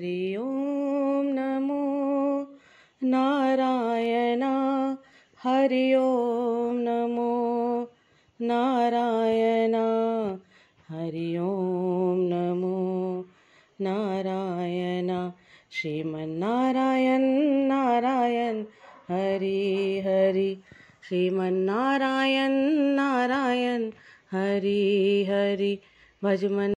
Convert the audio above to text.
हरि ॐ नमो नारायण हरि ॐ नमो नारायण हरि ॐ नमो नारायण श्रीमन्नारायण नारायण हरि हरि श्रीमन्नारायण नारायण हरि हरि भजमन